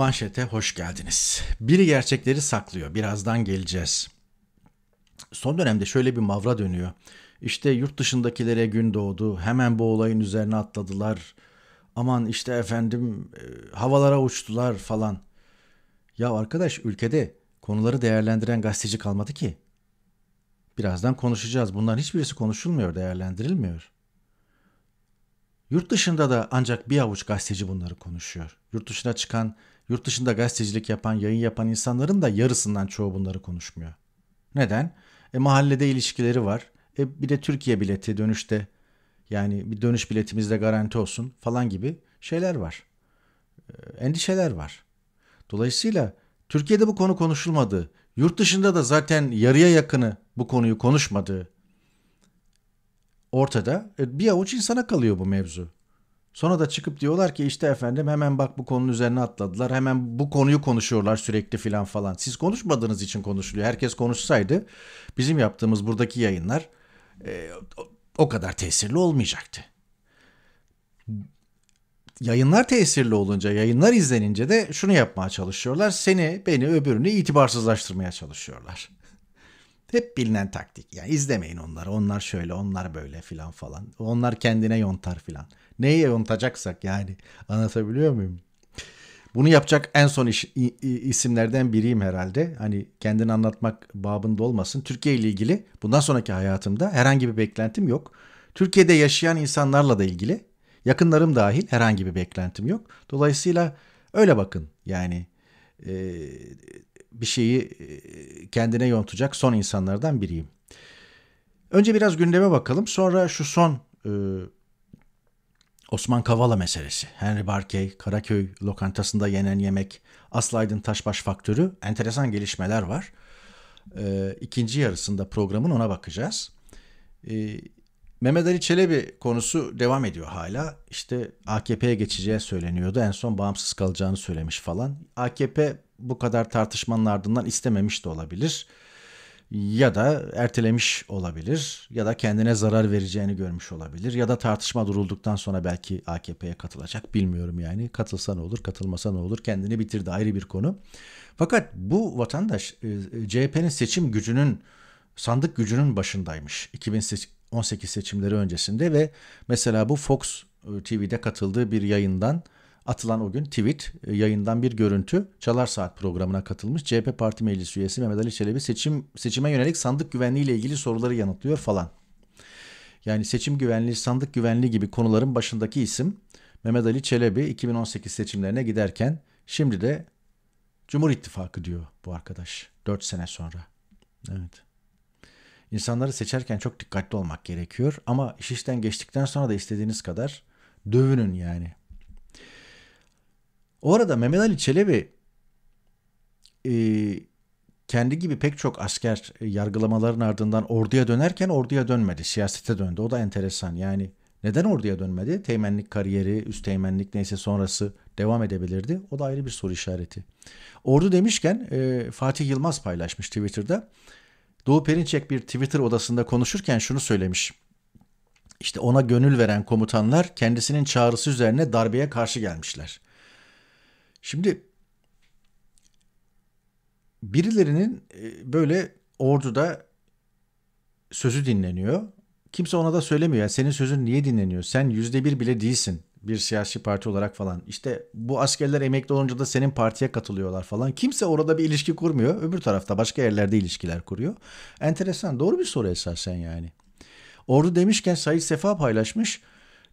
Manşete hoş geldiniz. Biri gerçekleri saklıyor. Birazdan geleceğiz. Son dönemde şöyle bir mavra dönüyor. İşte yurt dışındakilere gün doğdu. Hemen bu olayın üzerine atladılar. Aman işte efendim e, havalara uçtular falan. Ya arkadaş ülkede konuları değerlendiren gazeteci kalmadı ki. Birazdan konuşacağız. Bunların hiçbirisi konuşulmuyor, değerlendirilmiyor. Yurt dışında da ancak bir avuç gazeteci bunları konuşuyor. Yurt dışına çıkan Yurt dışında gazetecilik yapan, yayın yapan insanların da yarısından çoğu bunları konuşmuyor. Neden? E mahallede ilişkileri var. E bir de Türkiye bileti dönüşte yani bir dönüş biletimizde garanti olsun falan gibi şeyler var. E, endişeler var. Dolayısıyla Türkiye'de bu konu konuşulmadı. yurt dışında da zaten yarıya yakını bu konuyu konuşmadığı ortada. E, bir avuç insana kalıyor bu mevzu. Sonra da çıkıp diyorlar ki işte efendim hemen bak bu konunun üzerine atladılar. Hemen bu konuyu konuşuyorlar sürekli filan falan. Siz konuşmadığınız için konuşuluyor. Herkes konuşsaydı bizim yaptığımız buradaki yayınlar e, o kadar tesirli olmayacaktı. Yayınlar tesirli olunca, yayınlar izlenince de şunu yapmaya çalışıyorlar. Seni, beni, öbürünü itibarsızlaştırmaya çalışıyorlar. Hep bilinen taktik. Yani izlemeyin onları. Onlar şöyle, onlar böyle filan falan. Onlar kendine yontar filan. Neyi yontacaksak yani. Anlatabiliyor muyum? Bunu yapacak en son iş, isimlerden biriyim herhalde. Hani kendini anlatmak babında olmasın. Türkiye ile ilgili bundan sonraki hayatımda herhangi bir beklentim yok. Türkiye'de yaşayan insanlarla da ilgili yakınlarım dahil herhangi bir beklentim yok. Dolayısıyla öyle bakın yani e, bir şeyi e, kendine yontacak son insanlardan biriyim. Önce biraz gündeme bakalım. Sonra şu son e, Osman Kavala meselesi. Henry Barkey, Karaköy lokantasında yenen yemek, Aslı Aydın Taşbaş faktörü. Enteresan gelişmeler var. E, ikinci yarısında programın ona bakacağız. E, Mehmet Ali Çelebi konusu devam ediyor hala. İşte AKP'ye geçeceği söyleniyordu. En son bağımsız kalacağını söylemiş falan. AKP bu kadar tartışmanın ardından istememiş de olabilir. Ya da ertelemiş olabilir. Ya da kendine zarar vereceğini görmüş olabilir. Ya da tartışma durulduktan sonra belki AKP'ye katılacak. Bilmiyorum yani. Katılsa ne olur, katılmasa ne olur. Kendini bitirdi ayrı bir konu. Fakat bu vatandaş e, CHP'nin seçim gücünün sandık gücünün başındaymış. 2008, 18 seçimleri öncesinde ve mesela bu Fox e, TV'de katıldığı bir yayından atılan o gün tweet e, yayından bir görüntü Çalar Saat programına katılmış CHP Parti Meclis üyesi Mehmet Ali Çelebi seçim seçime yönelik sandık güvenliği ile ilgili soruları yanıtlıyor falan. Yani seçim güvenliği, sandık güvenliği gibi konuların başındaki isim Mehmet Ali Çelebi 2018 seçimlerine giderken şimdi de Cumhur İttifakı diyor bu arkadaş 4 sene sonra. Evet. İnsanları seçerken çok dikkatli olmak gerekiyor. Ama iş işten geçtikten sonra da istediğiniz kadar dövünün yani. O arada Mehmet Ali Çelebi e, kendi gibi pek çok asker yargılamaların ardından orduya dönerken orduya dönmedi. Siyasete döndü. O da enteresan. Yani neden orduya dönmedi? Teğmenlik kariyeri, üst teğmenlik neyse sonrası devam edebilirdi. O da ayrı bir soru işareti. Ordu demişken e, Fatih Yılmaz paylaşmış Twitter'da. Doğu Perinçek bir Twitter odasında konuşurken şunu söylemiş. İşte ona gönül veren komutanlar kendisinin çağrısı üzerine darbeye karşı gelmişler. Şimdi birilerinin e, böyle orduda sözü dinleniyor. Kimse ona da söylemiyor. Yani senin sözün niye dinleniyor? Sen yüzde bir bile değilsin bir siyasi parti olarak falan. İşte bu askerler emekli olunca da senin partiye katılıyorlar falan. Kimse orada bir ilişki kurmuyor. Öbür tarafta başka yerlerde ilişkiler kuruyor. Enteresan. Doğru bir soru esasen yani. Ordu demişken Said Sefa paylaşmış.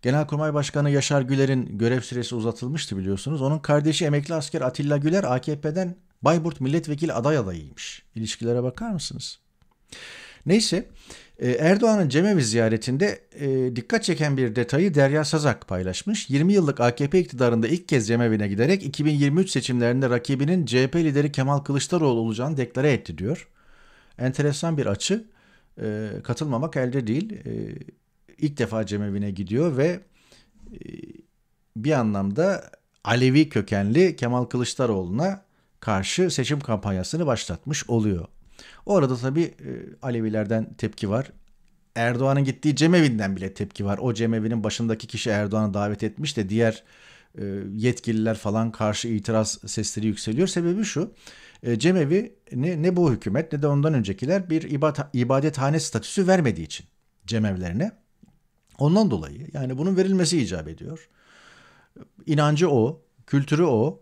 Genelkurmay Başkanı Yaşar Güler'in görev süresi uzatılmıştı biliyorsunuz. Onun kardeşi emekli asker Atilla Güler AKP'den Bayburt milletvekili aday adayıymış. İlişkilere bakar mısınız? Neyse ee, Erdoğan'ın cemevi ziyaretinde e, dikkat çeken bir detayı Derya Sazak paylaşmış. 20 yıllık AKP iktidarında ilk kez cemevi'ne giderek 2023 seçimlerinde rakibinin CHP lideri Kemal Kılıçdaroğlu olacağını deklare etti diyor. Enteresan bir açı. E, katılmamak elde değil. E, ilk defa cemevi'ne gidiyor ve e, bir anlamda Alevi kökenli Kemal Kılıçdaroğlu'na karşı seçim kampanyasını başlatmış oluyor. Orada arada tabii e, Alevilerden tepki var. Erdoğan'ın gittiği cemevinden bile tepki var. O cemevinin başındaki kişi Erdoğan'ı davet etmiş de diğer e, yetkililer falan karşı itiraz sesleri yükseliyor. Sebebi şu. E, Cemevi ne, ne bu hükümet ne de ondan öncekiler bir ibadet, ibadethane statüsü vermediği için cemevlerine. Ondan dolayı yani bunun verilmesi icap ediyor. İnancı o, kültürü o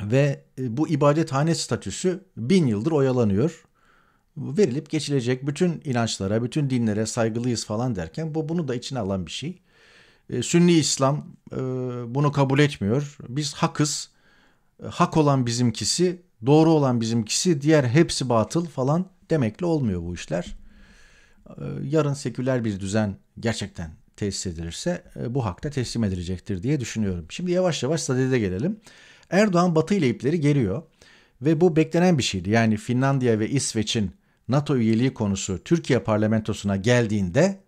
ve bu ibadethane statüsü bin yıldır oyalanıyor verilip geçilecek bütün inançlara, bütün dinlere saygılıyız falan derken bu bunu da içine alan bir şey. E, Sünni İslam e, bunu kabul etmiyor. Biz hakız. E, hak olan bizimkisi, doğru olan bizimkisi, diğer hepsi batıl falan demekle olmuyor bu işler. yarın seküler bir düzen gerçekten tesis edilirse bu hakta teslim edilecektir diye düşünüyorum. Şimdi yavaş yavaş sadede gelelim. Erdoğan Batı ile ipleri geriyor ve bu beklenen bir şeydi. Yani Finlandiya ve İsveç'in NATO üyeliği konusu Türkiye parlamentosuna geldiğinde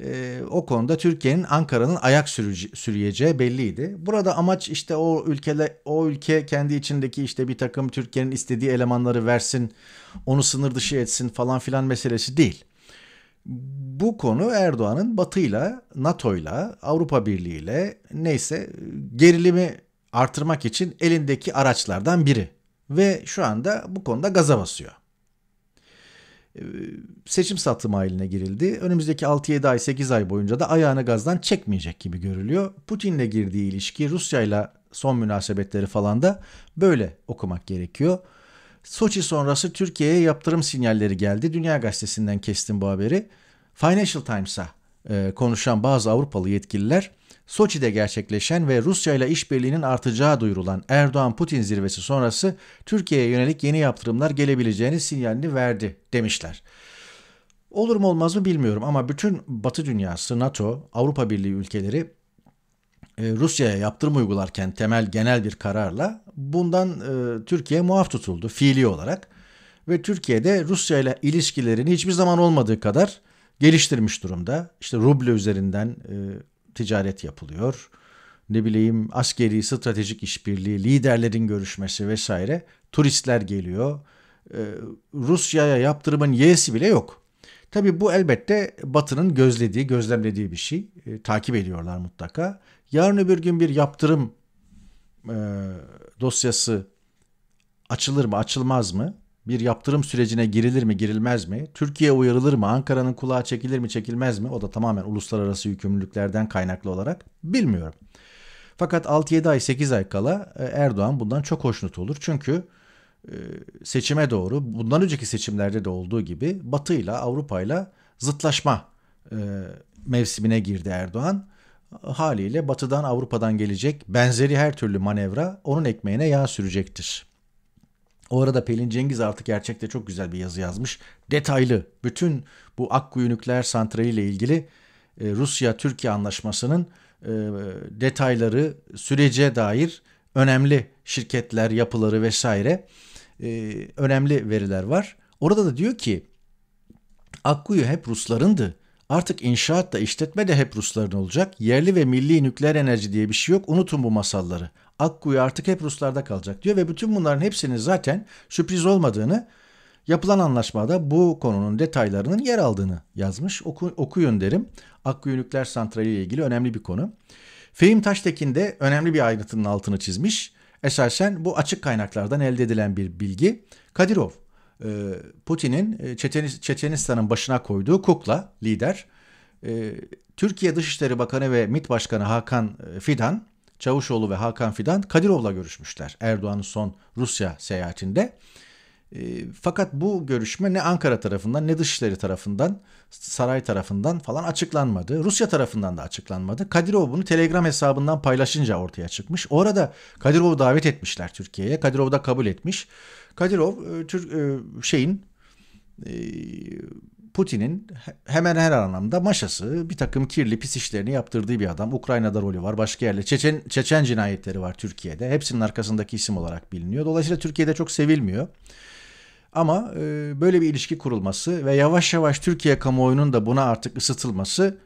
e, o konuda Türkiye'nin Ankara'nın ayak sürüyeceği belliydi. Burada amaç işte o ülkele o ülke kendi içindeki işte bir takım Türkiye'nin istediği elemanları versin, onu sınır dışı etsin falan filan meselesi değil. Bu konu Erdoğan'ın Batı'yla, NATO'yla, Avrupa Birliği'yle neyse gerilimi artırmak için elindeki araçlardan biri ve şu anda bu konuda gaza basıyor. Ee, seçim satım haline girildi. Önümüzdeki 6-7 ay 8 ay boyunca da ayağını gazdan çekmeyecek gibi görülüyor. Putin'le girdiği ilişki Rusya'yla son münasebetleri falan da böyle okumak gerekiyor. Soçi sonrası Türkiye'ye yaptırım sinyalleri geldi. Dünya Gazetesi'nden kestim bu haberi. Financial Times'a e, konuşan bazı Avrupalı yetkililer Soçi'de gerçekleşen ve Rusya ile işbirliğinin artacağı duyurulan Erdoğan-Putin zirvesi sonrası Türkiye'ye yönelik yeni yaptırımlar gelebileceğini sinyalini verdi demişler. Olur mu olmaz mı bilmiyorum ama bütün Batı dünyası, NATO, Avrupa Birliği ülkeleri e, Rusya'ya yaptırım uygularken temel genel bir kararla bundan e, Türkiye muaf tutuldu fiili olarak ve Türkiye'de Rusya ile ilişkilerini hiçbir zaman olmadığı kadar geliştirmiş durumda. İşte ruble üzerinden e, ticaret yapılıyor. Ne bileyim askeri stratejik işbirliği, liderlerin görüşmesi vesaire. Turistler geliyor. Ee, Rusya'ya yaptırımın yesi bile yok. Tabi bu elbette Batı'nın gözlediği, gözlemlediği bir şey. E, takip ediyorlar mutlaka. Yarın öbür gün bir yaptırım e, dosyası açılır mı, açılmaz mı? bir yaptırım sürecine girilir mi girilmez mi? Türkiye uyarılır mı? Ankara'nın kulağı çekilir mi çekilmez mi? O da tamamen uluslararası yükümlülüklerden kaynaklı olarak bilmiyorum. Fakat 6-7 ay 8 ay kala e, Erdoğan bundan çok hoşnut olur. Çünkü e, seçime doğru bundan önceki seçimlerde de olduğu gibi Batı ile Avrupa ile zıtlaşma e, mevsimine girdi Erdoğan. Haliyle batıdan Avrupa'dan gelecek benzeri her türlü manevra onun ekmeğine yağ sürecektir. O arada Pelin Cengiz artık gerçekte çok güzel bir yazı yazmış. Detaylı bütün bu Akkuyu nükleer santrali ile ilgili e, Rusya-Türkiye anlaşmasının e, detayları, sürece dair önemli şirketler, yapıları vesaire e, önemli veriler var. Orada da diyor ki Akkuyu hep Ruslarındı. Artık inşaat da işletme de hep Rusların olacak. Yerli ve milli nükleer enerji diye bir şey yok. Unutun bu masalları. Akkuyu artık hep Ruslarda kalacak diyor ve bütün bunların hepsinin zaten sürpriz olmadığını yapılan anlaşmada bu konunun detaylarının yer aldığını yazmış. Oku, okuyun derim. Akkuyu nükleer santrali ile ilgili önemli bir konu. Fehim Taştekin de önemli bir ayrıntının altını çizmiş. Esasen bu açık kaynaklardan elde edilen bir bilgi. Kadirov ee, Putin'in e, Çetenistan'ın başına koyduğu kukla lider. Ee, Türkiye Dışişleri Bakanı ve MİT Başkanı Hakan e, Fidan, Çavuşoğlu ve Hakan Fidan Kadirov'la görüşmüşler Erdoğan'ın son Rusya seyahatinde. Ee, fakat bu görüşme ne Ankara tarafından ne Dışişleri tarafından saray tarafından falan açıklanmadı. Rusya tarafından da açıklanmadı. Kadirov bunu Telegram hesabından paylaşınca ortaya çıkmış. Orada Kadirov'u davet etmişler Türkiye'ye. Kadirov da kabul etmiş. Kadirov e, Türk e, şeyin e, Putin'in hemen her anlamda maşası bir takım kirli pis işlerini yaptırdığı bir adam. Ukrayna'da rolü var başka yerle. Çeçen, Çeçen cinayetleri var Türkiye'de. Hepsinin arkasındaki isim olarak biliniyor. Dolayısıyla Türkiye'de çok sevilmiyor. Ama e, böyle bir ilişki kurulması ve yavaş yavaş Türkiye kamuoyunun da buna artık ısıtılması,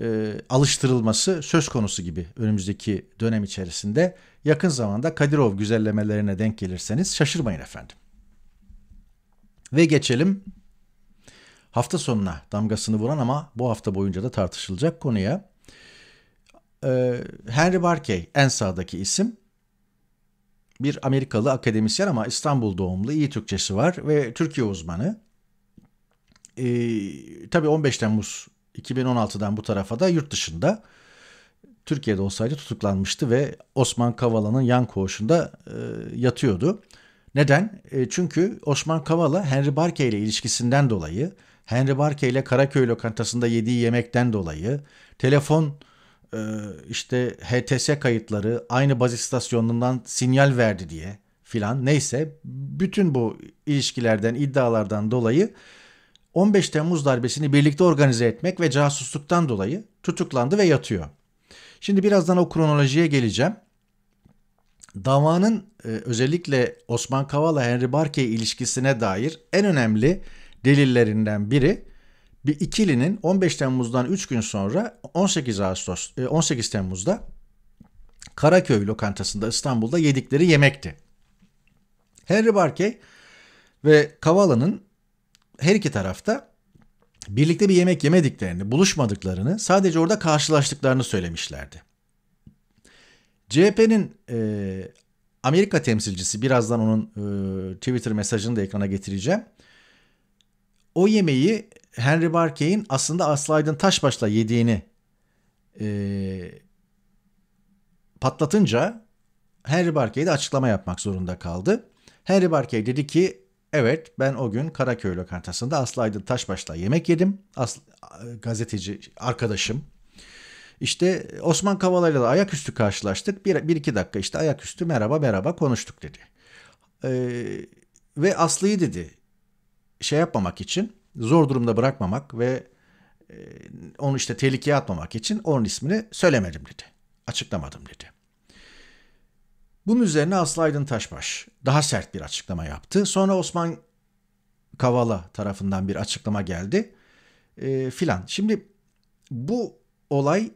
e, alıştırılması söz konusu gibi önümüzdeki dönem içerisinde. Yakın zamanda Kadirov güzellemelerine denk gelirseniz şaşırmayın efendim. Ve geçelim hafta sonuna damgasını vuran ama bu hafta boyunca da tartışılacak konuya. Ee, Henry Barkey en sağdaki isim bir Amerikalı akademisyen ama İstanbul doğumlu iyi Türkçesi var ve Türkiye uzmanı. Ee, tabii 15 Temmuz 2016'dan bu tarafa da yurt dışında. Türkiye'de olsaydı tutuklanmıştı ve Osman Kavala'nın yan koğuşunda e, yatıyordu. Neden? E, çünkü Osman Kavala Henry Barkey ile ilişkisinden dolayı, Henry Barkey ile Karaköy lokantasında yediği yemekten dolayı, telefon e, işte HTS kayıtları aynı baz istasyonundan sinyal verdi diye filan neyse bütün bu ilişkilerden iddialardan dolayı 15 Temmuz darbesini birlikte organize etmek ve casusluktan dolayı tutuklandı ve yatıyor. Şimdi birazdan o kronolojiye geleceğim. Davanın e, özellikle Osman Kavala Henry Barkey ilişkisine dair en önemli delillerinden biri bir ikilinin 15 Temmuz'dan 3 gün sonra 18 Ağustos 18 e, Temmuz'da Karaköy lokantasında İstanbul'da yedikleri yemekti. Henry Barkey ve Kavala'nın her iki tarafta birlikte bir yemek yemediklerini, buluşmadıklarını, sadece orada karşılaştıklarını söylemişlerdi. CHP'nin e, Amerika temsilcisi, birazdan onun e, Twitter mesajını da ekrana getireceğim. O yemeği Henry Barkey'in aslında Aslı Aydın Taşbaş'la yediğini e, patlatınca Henry Barkey de açıklama yapmak zorunda kaldı. Henry Barkey dedi ki evet ben o gün Karaköy lokantasında Aslı Aydın Taşbaş'la yemek yedim. Aslı, gazeteci arkadaşım. İşte Osman Kavala'yla da ayaküstü karşılaştık. Bir, bir iki dakika işte ayaküstü merhaba merhaba konuştuk dedi. Ee, ve Aslı'yı dedi şey yapmamak için zor durumda bırakmamak ve e, onu işte tehlikeye atmamak için onun ismini söylemedim dedi. Açıklamadım dedi. Bunun üzerine Aslı Aydın Taşbaş daha sert bir açıklama yaptı. Sonra Osman Kavala tarafından bir açıklama geldi e, filan. Şimdi bu olay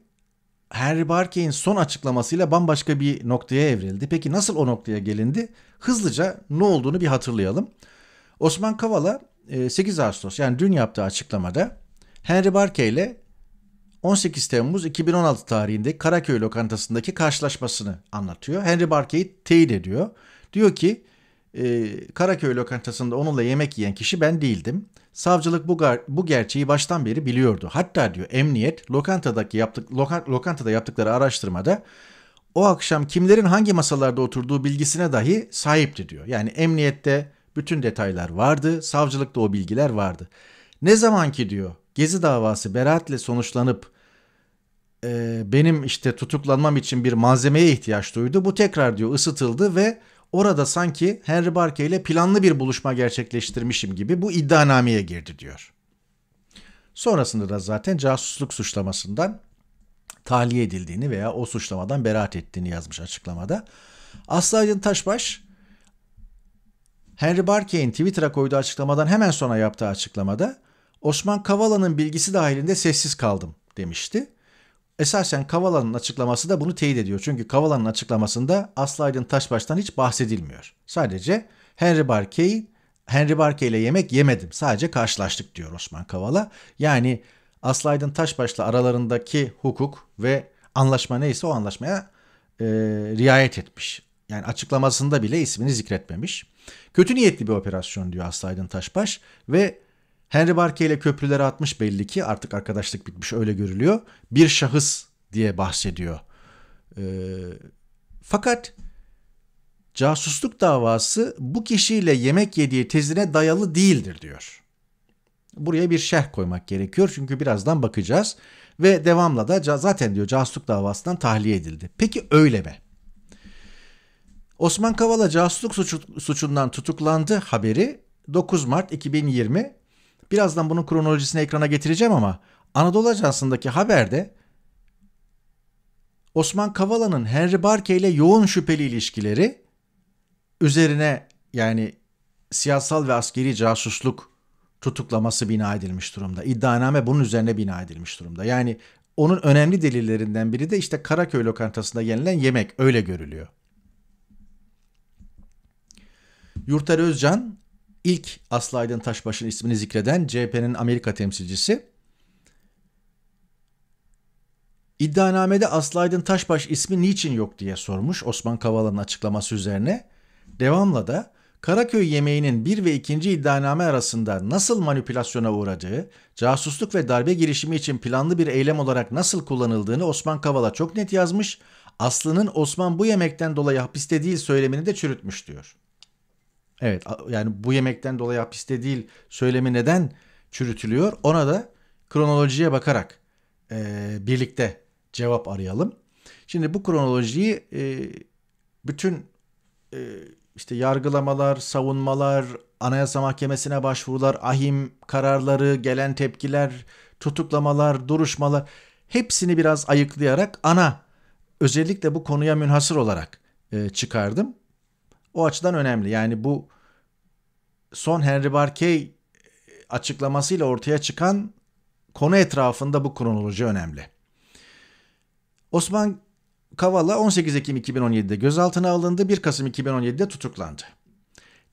Harry Barkey'in son açıklamasıyla bambaşka bir noktaya evrildi. Peki nasıl o noktaya gelindi? Hızlıca ne olduğunu bir hatırlayalım. Osman Kavala 8 e, Ağustos yani dün yaptığı açıklamada Henry Barkey ile 18 Temmuz 2016 tarihinde Karaköy lokantasındaki karşılaşmasını anlatıyor. Henry Barkey'i teyit ediyor. Diyor ki e, Karaköy lokantasında onunla yemek yiyen kişi ben değildim. Savcılık bu, bu gerçeği baştan beri biliyordu. Hatta diyor emniyet lokantadaki yaptık lokantada yaptıkları araştırmada o akşam kimlerin hangi masalarda oturduğu bilgisine dahi sahipti diyor. Yani emniyette bütün detaylar vardı, savcılıkta o bilgiler vardı. Ne zaman ki diyor Gezi davası beraatle sonuçlanıp e, benim işte tutuklanmam için bir malzemeye ihtiyaç duydu. Bu tekrar diyor ısıtıldı ve orada sanki Henry Barkey ile planlı bir buluşma gerçekleştirmişim gibi bu iddianameye girdi diyor. Sonrasında da zaten casusluk suçlamasından tahliye edildiğini veya o suçlamadan beraat ettiğini yazmış açıklamada. Aslı Aydın Taşbaş Henry Barkey'in Twitter'a koyduğu açıklamadan hemen sonra yaptığı açıklamada Osman Kavala'nın bilgisi dahilinde sessiz kaldım demişti. Esasen Kavala'nın açıklaması da bunu teyit ediyor. Çünkü Kavala'nın açıklamasında Aslı Aydın Taşbaş'tan hiç bahsedilmiyor. Sadece Henry Barkey, Henry Barkey ile yemek yemedim. Sadece karşılaştık diyor Osman Kavala. Yani Aslı Aydın Taşbaş'la aralarındaki hukuk ve anlaşma neyse o anlaşmaya e, riayet etmiş yani açıklamasında bile ismini zikretmemiş. Kötü niyetli bir operasyon diyor Aslı Taşbaş ve Henry Barkey ile köprüleri atmış belli ki artık arkadaşlık bitmiş öyle görülüyor. Bir şahıs diye bahsediyor. E, fakat casusluk davası bu kişiyle yemek yediği tezine dayalı değildir diyor. Buraya bir şerh koymak gerekiyor çünkü birazdan bakacağız ve devamla da zaten diyor casusluk davasından tahliye edildi. Peki öyle mi? Osman Kavala casusluk suçu, suçundan tutuklandı haberi 9 Mart 2020. Birazdan bunun kronolojisini ekrana getireceğim ama Anadolu Ajansı'ndaki haberde Osman Kavala'nın Henry Barke ile yoğun şüpheli ilişkileri üzerine yani siyasal ve askeri casusluk tutuklaması bina edilmiş durumda. İddianame bunun üzerine bina edilmiş durumda. Yani onun önemli delillerinden biri de işte Karaköy lokantasında yenilen yemek öyle görülüyor. Yurtar Özcan ilk Aslı Aydın Taşbaşı'nın ismini zikreden CHP'nin Amerika temsilcisi. İddianamede Aslı Aydın Taşbaş ismi niçin yok diye sormuş Osman Kavala'nın açıklaması üzerine. Devamla da Karaköy yemeğinin 1 ve 2. iddianame arasında nasıl manipülasyona uğradığı, casusluk ve darbe girişimi için planlı bir eylem olarak nasıl kullanıldığını Osman Kavala çok net yazmış, Aslı'nın Osman bu yemekten dolayı hapiste değil söylemini de çürütmüş diyor. Evet yani bu yemekten dolayı hapiste değil söylemi neden çürütülüyor ona da kronolojiye bakarak e, birlikte cevap arayalım. Şimdi bu kronolojiyi e, bütün e, işte yargılamalar, savunmalar, Anayasa Mahkemesi'ne başvurular, ahim kararları, gelen tepkiler, tutuklamalar, duruşmalar hepsini biraz ayıklayarak ana özellikle bu konuya münhasır olarak e, çıkardım. O açıdan önemli. Yani bu son Henry Barkey e, açıklamasıyla ortaya çıkan konu etrafında bu kronoloji önemli. Osman Kavala 18 Ekim 2017'de gözaltına alındı, 1 Kasım 2017'de tutuklandı.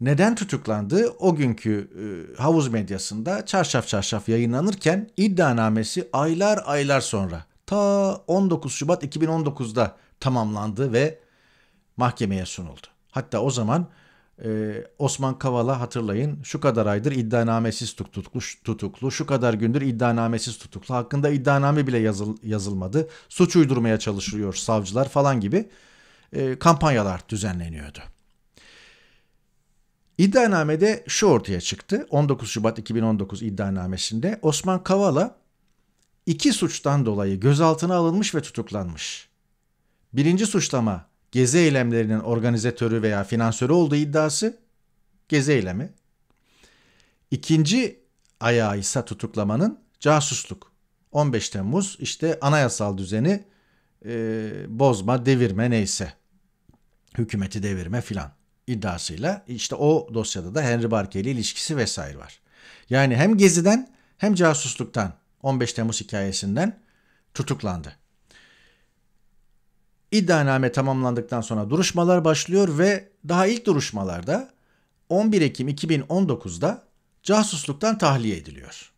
Neden tutuklandı? O günkü e, havuz medyasında çarşaf çarşaf yayınlanırken iddianamesi aylar aylar sonra ta 19 Şubat 2019'da tamamlandı ve mahkemeye sunuldu. Hatta o zaman ee, Osman Kavala hatırlayın şu kadar aydır iddianamesiz tutuklu, tutuklu, şu kadar gündür iddianamesiz tutuklu hakkında iddianame bile yazıl, yazılmadı. Suç uydurmaya çalışıyor savcılar falan gibi e, kampanyalar düzenleniyordu. İddianamede şu ortaya çıktı. 19 Şubat 2019 iddianamesinde Osman Kavala iki suçtan dolayı gözaltına alınmış ve tutuklanmış. Birinci suçlama gezi eylemlerinin organizatörü veya finansörü olduğu iddiası gezi eylemi. İkinci ayağı ise tutuklamanın casusluk. 15 Temmuz işte anayasal düzeni e, bozma, devirme neyse. Hükümeti devirme filan iddiasıyla işte o dosyada da Henry Barkey ile ilişkisi vesaire var. Yani hem geziden hem casusluktan 15 Temmuz hikayesinden tutuklandı. İddianame tamamlandıktan sonra duruşmalar başlıyor ve daha ilk duruşmalarda 11 Ekim 2019'da casusluktan tahliye ediliyor.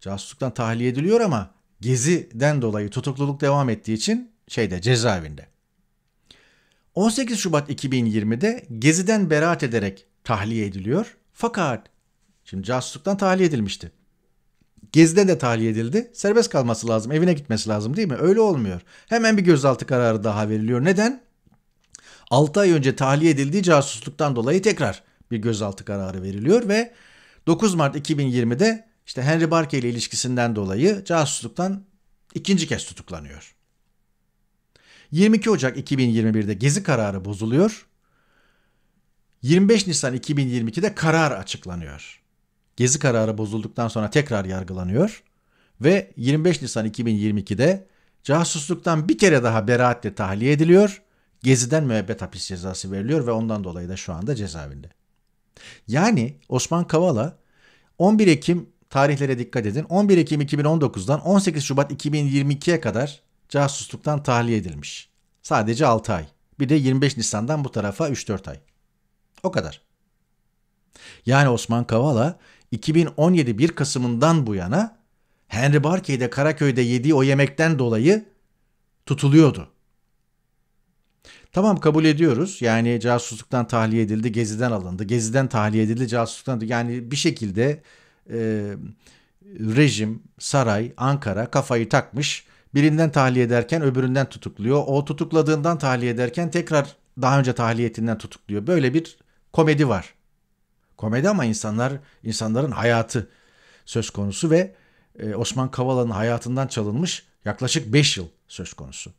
Casusluktan tahliye ediliyor ama Gezi'den dolayı tutukluluk devam ettiği için şeyde cezaevinde. 18 Şubat 2020'de Gezi'den beraat ederek tahliye ediliyor. Fakat şimdi casusluktan tahliye edilmişti. Gezide de tahliye edildi. Serbest kalması lazım. Evine gitmesi lazım değil mi? Öyle olmuyor. Hemen bir gözaltı kararı daha veriliyor. Neden? 6 ay önce tahliye edildiği casusluktan dolayı tekrar bir gözaltı kararı veriliyor ve 9 Mart 2020'de işte Henry Barkey ile ilişkisinden dolayı casusluktan ikinci kez tutuklanıyor. 22 Ocak 2021'de gezi kararı bozuluyor. 25 Nisan 2022'de karar açıklanıyor gezi kararı bozulduktan sonra tekrar yargılanıyor ve 25 Nisan 2022'de casusluktan bir kere daha beraatle tahliye ediliyor. Gezi'den müebbet hapis cezası veriliyor ve ondan dolayı da şu anda cezaevinde. Yani Osman Kavala 11 Ekim tarihlere dikkat edin. 11 Ekim 2019'dan 18 Şubat 2022'ye kadar casusluktan tahliye edilmiş. Sadece 6 ay. Bir de 25 Nisan'dan bu tarafa 3-4 ay. O kadar. Yani Osman Kavala 2017 1 Kasım'ından bu yana Henry Barkey'de Karaköy'de yediği o yemekten dolayı tutuluyordu. Tamam kabul ediyoruz. Yani casusluktan tahliye edildi, geziden alındı. Geziden tahliye edildi, casusluktan yani bir şekilde e, rejim, saray, Ankara kafayı takmış. Birinden tahliye ederken öbüründen tutukluyor. O tutukladığından tahliye ederken tekrar daha önce tahliyetinden tutukluyor. Böyle bir komedi var komedi ama insanlar insanların hayatı söz konusu ve e, Osman Kavala'nın hayatından çalınmış yaklaşık 5 yıl söz konusu.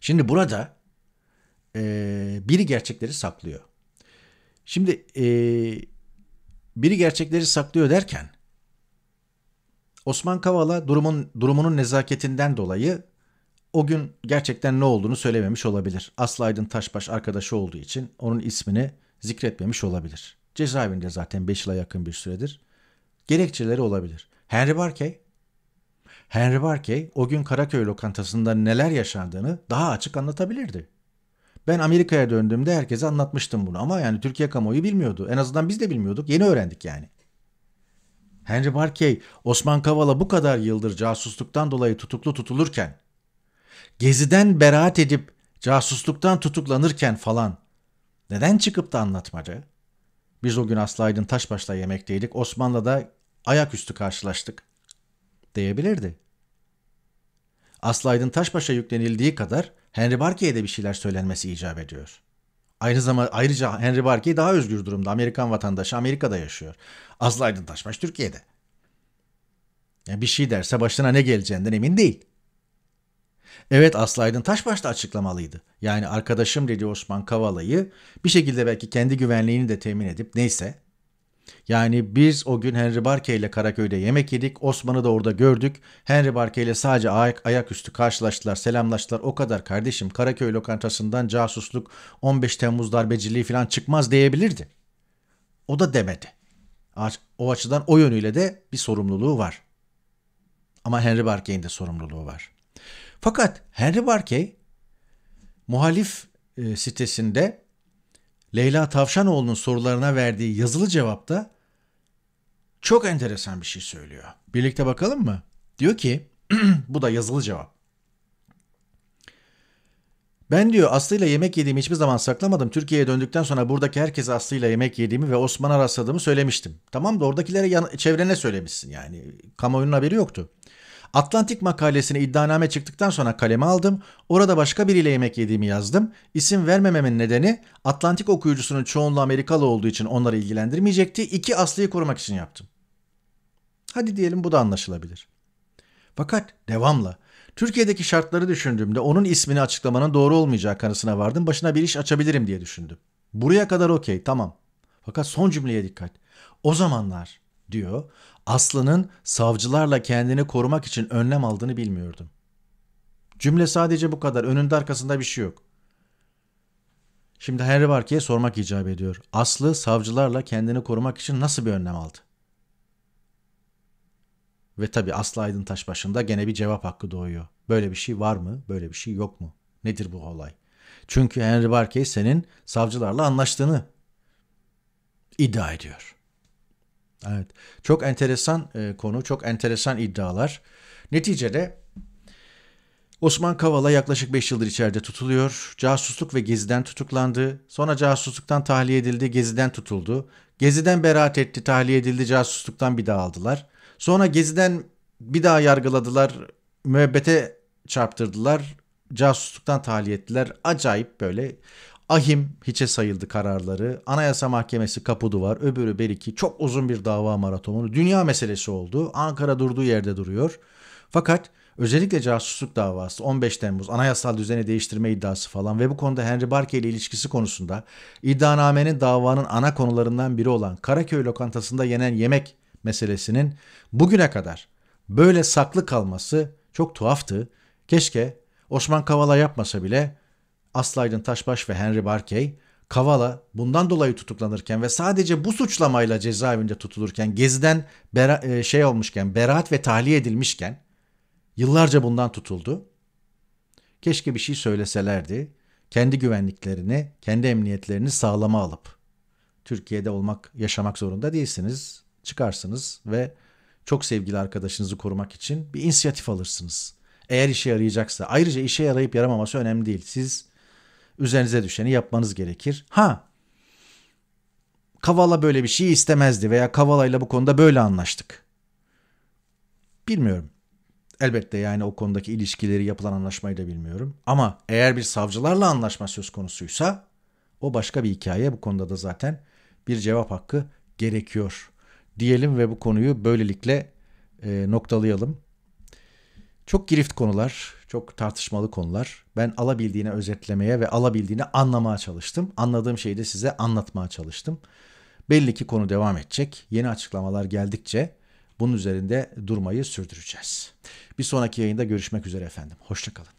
Şimdi burada e, biri gerçekleri saklıyor. Şimdi e, biri gerçekleri saklıyor derken Osman Kavala durumun durumunun nezaketinden dolayı o gün gerçekten ne olduğunu söylememiş olabilir. Aslı Aydın Taşbaş arkadaşı olduğu için onun ismini zikretmemiş olabilir. Cezaevinde zaten 5 yıla yakın bir süredir. Gerekçeleri olabilir. Henry Barkey Henry Barkey o gün Karaköy lokantasında neler yaşandığını daha açık anlatabilirdi. Ben Amerika'ya döndüğümde herkese anlatmıştım bunu ama yani Türkiye kamuoyu bilmiyordu. En azından biz de bilmiyorduk. Yeni öğrendik yani. Henry Barkey Osman Kavala bu kadar yıldır casusluktan dolayı tutuklu tutulurken, Gezi'den beraat edip casusluktan tutuklanırken falan neden çıkıp da anlatmadı? Biz o gün Aslı Aydın taş başla yemekteydik. Osmanlı'da ayaküstü karşılaştık. Diyebilirdi. Aslı Aydın Taşbaş'a yüklenildiği kadar Henry Barkey'e de bir şeyler söylenmesi icap ediyor. Aynı zamanda ayrıca Henry Barkey daha özgür durumda. Amerikan vatandaşı Amerika'da yaşıyor. Aslı Aydın Taşbaş Türkiye'de. Yani bir şey derse başına ne geleceğinden emin değil. Evet Aslı Aydın Taşbaş da açıklamalıydı. Yani arkadaşım dedi Osman Kavala'yı bir şekilde belki kendi güvenliğini de temin edip neyse. Yani biz o gün Henry Barke ile Karaköy'de yemek yedik. Osman'ı da orada gördük. Henry Barke ile sadece ayak, ayaküstü karşılaştılar, selamlaştılar. O kadar kardeşim Karaköy lokantasından casusluk 15 Temmuz darbeciliği falan çıkmaz diyebilirdi. O da demedi. O açıdan o yönüyle de bir sorumluluğu var. Ama Henry Barkey'in de sorumluluğu var. Fakat Henry Barkey muhalif e, sitesinde Leyla Tavşanoğlu'nun sorularına verdiği yazılı cevapta çok enteresan bir şey söylüyor. Birlikte bakalım mı? Diyor ki bu da yazılı cevap. Ben diyor Aslı ile yemek yediğimi hiçbir zaman saklamadım. Türkiye'ye döndükten sonra buradaki herkese Aslı ile yemek yediğimi ve Osman'a rastladığımı söylemiştim. Tamam da oradakilere yan- çevrene söylemişsin yani. Kamuoyunun haberi yoktu. Atlantik makalesine iddianame çıktıktan sonra kaleme aldım. Orada başka biriyle yemek yediğimi yazdım. İsim vermememin nedeni Atlantik okuyucusunun çoğunluğu Amerikalı olduğu için onları ilgilendirmeyecekti. İki aslıyı korumak için yaptım. Hadi diyelim bu da anlaşılabilir. Fakat devamla Türkiye'deki şartları düşündüğümde onun ismini açıklamanın doğru olmayacağı kanısına vardım. Başına bir iş açabilirim diye düşündüm. Buraya kadar okey tamam. Fakat son cümleye dikkat. O zamanlar diyor Aslı'nın savcılarla kendini korumak için önlem aldığını bilmiyordum. Cümle sadece bu kadar. Önünde arkasında bir şey yok. Şimdi Henry Barkey'e sormak icap ediyor. Aslı savcılarla kendini korumak için nasıl bir önlem aldı? Ve tabi Aslı Aydın taş başında gene bir cevap hakkı doğuyor. Böyle bir şey var mı? Böyle bir şey yok mu? Nedir bu olay? Çünkü Henry Barkey senin savcılarla anlaştığını iddia ediyor. Evet. Çok enteresan e, konu, çok enteresan iddialar. Neticede Osman Kavala yaklaşık 5 yıldır içeride tutuluyor. Casusluk ve Gezi'den tutuklandı. Sonra casusluktan tahliye edildi, Gezi'den tutuldu. Gezi'den beraat etti, tahliye edildi, casusluktan bir daha aldılar. Sonra Gezi'den bir daha yargıladılar, müebbete çarptırdılar, casusluktan tahliye ettiler. Acayip böyle ahim hiçe sayıldı kararları. Anayasa Mahkemesi kapıduvar, öbürü belki çok uzun bir dava maratonu. Dünya meselesi oldu. Ankara durduğu yerde duruyor. Fakat özellikle casusluk davası, 15 Temmuz, anayasal düzeni değiştirme iddiası falan ve bu konuda Henry Barkey ile ilişkisi konusunda iddianamenin davanın ana konularından biri olan Karaköy lokantasında yenen yemek meselesinin bugüne kadar böyle saklı kalması çok tuhaftı. Keşke Osman Kavala yapmasa bile Aslaydın Taşbaş ve Henry Barkey, Kavala bundan dolayı tutuklanırken ve sadece bu suçlamayla cezaevinde tutulurken, Gezi'den bera- e, şey olmuşken, beraat ve tahliye edilmişken yıllarca bundan tutuldu. Keşke bir şey söyleselerdi. Kendi güvenliklerini, kendi emniyetlerini sağlama alıp Türkiye'de olmak, yaşamak zorunda değilsiniz. Çıkarsınız ve çok sevgili arkadaşınızı korumak için bir inisiyatif alırsınız. Eğer işe yarayacaksa. Ayrıca işe yarayıp yaramaması önemli değil. Siz üzerinize düşeni yapmanız gerekir. Ha Kavala böyle bir şey istemezdi veya Kavala ile bu konuda böyle anlaştık. Bilmiyorum. Elbette yani o konudaki ilişkileri yapılan anlaşmayı da bilmiyorum. Ama eğer bir savcılarla anlaşma söz konusuysa o başka bir hikaye. Bu konuda da zaten bir cevap hakkı gerekiyor. Diyelim ve bu konuyu böylelikle e, noktalayalım. Çok girift konular. Çok tartışmalı konular. Ben alabildiğine özetlemeye ve alabildiğine anlamaya çalıştım. Anladığım şeyi de size anlatmaya çalıştım. Belli ki konu devam edecek. Yeni açıklamalar geldikçe bunun üzerinde durmayı sürdüreceğiz. Bir sonraki yayında görüşmek üzere efendim. Hoşçakalın.